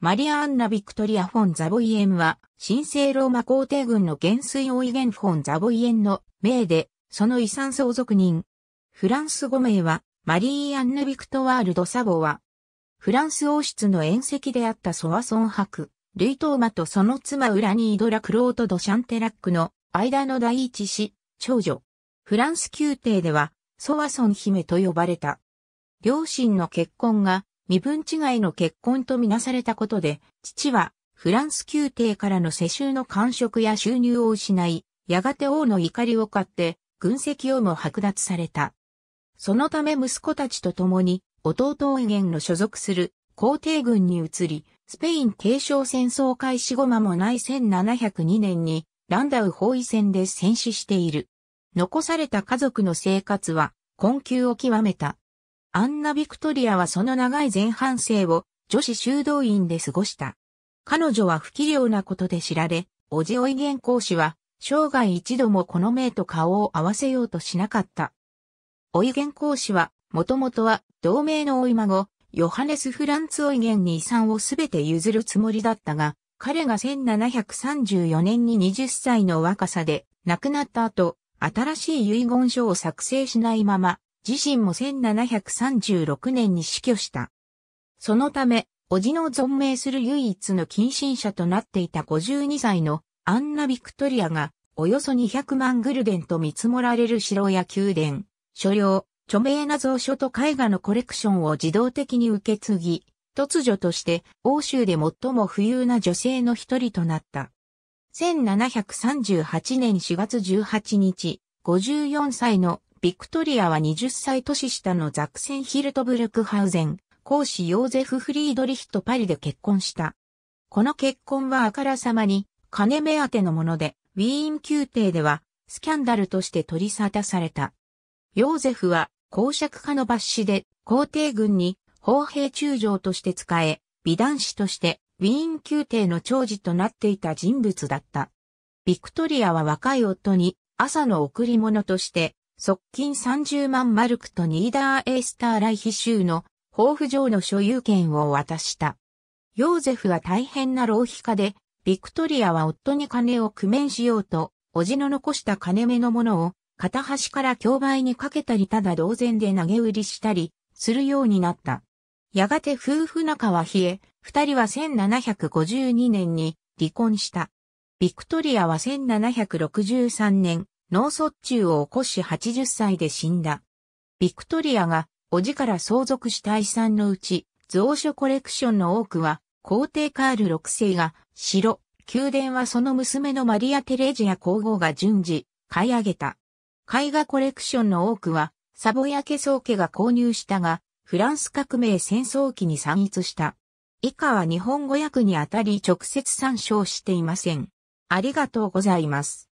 マリア・アンナ・ビクトリア・フォン・ザボイエンは、神聖ローマ皇帝軍の元帥オイゲン・フォン・ザボイエンの名で、その遺産相続人。フランス語名は、マリー・アンナ・ビクトワールド・サボは、フランス王室の宴席であったソワソンク、ルイ・トーマとその妻ウラニード・ラクロート・ド・シャンテラックの間の第一子、長女。フランス宮廷では、ソワソン姫と呼ばれた。両親の結婚が身分違いの結婚とみなされたことで、父はフランス宮廷からの世襲の官職や収入を失い、やがて王の怒りを買って、軍籍をも剥奪された。そのため息子たちと共に、弟王元の所属する皇帝軍に移り、スペイン継承戦争開始後間もない1702年に、ランダウ包囲戦で戦死している。残された家族の生活は、困窮を極めた。アンナ・ビクトリアはその長い前半生を女子修道院で過ごした。彼女は不器量なことで知られ、おじおいン講師は生涯一度もこの名と顔を合わせようとしなかった。おいン講師は、もともとは同盟のおい孫、ヨハネス・フランツ・オイゲンに遺産をすべて譲るつもりだったが、彼が1734年に20歳の若さで亡くなった後、新しい遺言書を作成しないまま自身も1736年に死去した。そのため、叔父の存命する唯一の近親者となっていた52歳のアンナ・ビクトリアが、およそ200万グルデンと見積もられる城や宮殿、所領、著名な蔵書と絵画のコレクションを自動的に受け継ぎ、突如として欧州で最も富裕な女性の一人となった。1738年4月18日、54歳のビクトリアは20歳年下のザクセンヒルトブルクハウゼン、公子ヨーゼフ・フリードリヒとパリで結婚した。この結婚はあからさまに金目当てのもので、ウィーン宮廷ではスキャンダルとして取り沙汰された。ヨーゼフは公爵家の抜子で皇帝軍に砲兵中将として使え、美男子としてウィーン宮廷の長寿となっていた人物だった。ビクトリアは若い夫に朝の贈り物として側近30万マルクとニーダーエースターライヒ州の豊富城の所有権を渡した。ヨーゼフは大変な浪費家で、ビクトリアは夫に金を工面しようと、叔父の残した金目のものを、片端から競売にかけたりただ同然で投げ売りしたり、するようになった。やがて夫婦仲は冷え、二人は1752年に離婚した。ビクトリアは1763年、脳卒中を起こし80歳で死んだ。ビクトリアが、叔父から相続した遺産のうち、蔵書コレクションの多くは、皇帝カール6世が、城、宮殿はその娘のマリア・テレジア皇后が順次、買い上げた。絵画コレクションの多くは、サボヤ家宗家が購入したが、フランス革命戦争期に散逸した。以下は日本語訳にあたり直接参照していません。ありがとうございます。